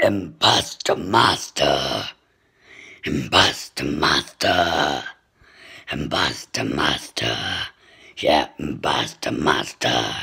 Imposter Master. Imposter Master. Imposter Master. Yeah, Imposter Master.